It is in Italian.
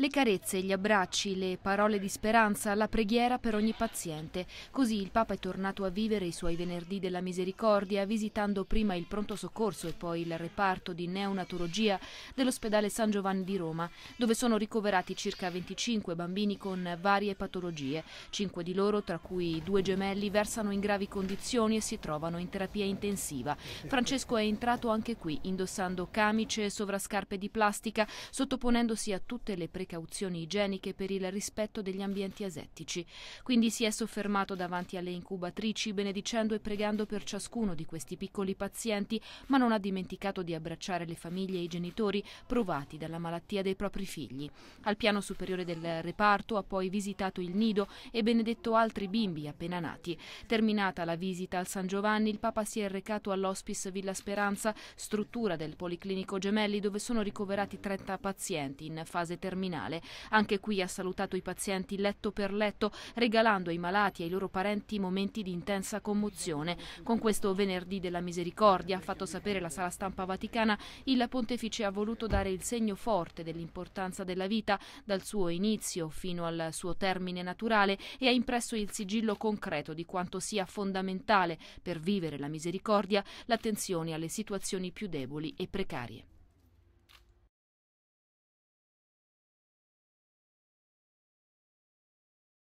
Le carezze, gli abbracci, le parole di speranza, la preghiera per ogni paziente. Così il Papa è tornato a vivere i suoi venerdì della misericordia, visitando prima il pronto soccorso e poi il reparto di neonatologia dell'ospedale San Giovanni di Roma, dove sono ricoverati circa 25 bambini con varie patologie. Cinque di loro, tra cui due gemelli, versano in gravi condizioni e si trovano in terapia intensiva. Francesco è entrato anche qui, indossando camice e sovrascarpe di plastica, sottoponendosi a tutte le precauzioni precauzioni igieniche per il rispetto degli ambienti asettici. Quindi si è soffermato davanti alle incubatrici benedicendo e pregando per ciascuno di questi piccoli pazienti, ma non ha dimenticato di abbracciare le famiglie e i genitori provati dalla malattia dei propri figli. Al piano superiore del reparto ha poi visitato il nido e benedetto altri bimbi appena nati. Terminata la visita al San Giovanni, il Papa si è recato all'Hospice Villa Speranza, struttura del Policlinico Gemelli dove sono ricoverati 30 pazienti in fase terminale terminale. Anche qui ha salutato i pazienti letto per letto, regalando ai malati e ai loro parenti momenti di intensa commozione. Con questo venerdì della misericordia, ha fatto sapere la sala stampa vaticana, il pontefice ha voluto dare il segno forte dell'importanza della vita dal suo inizio fino al suo termine naturale e ha impresso il sigillo concreto di quanto sia fondamentale per vivere la misericordia l'attenzione alle situazioni più deboli e precarie.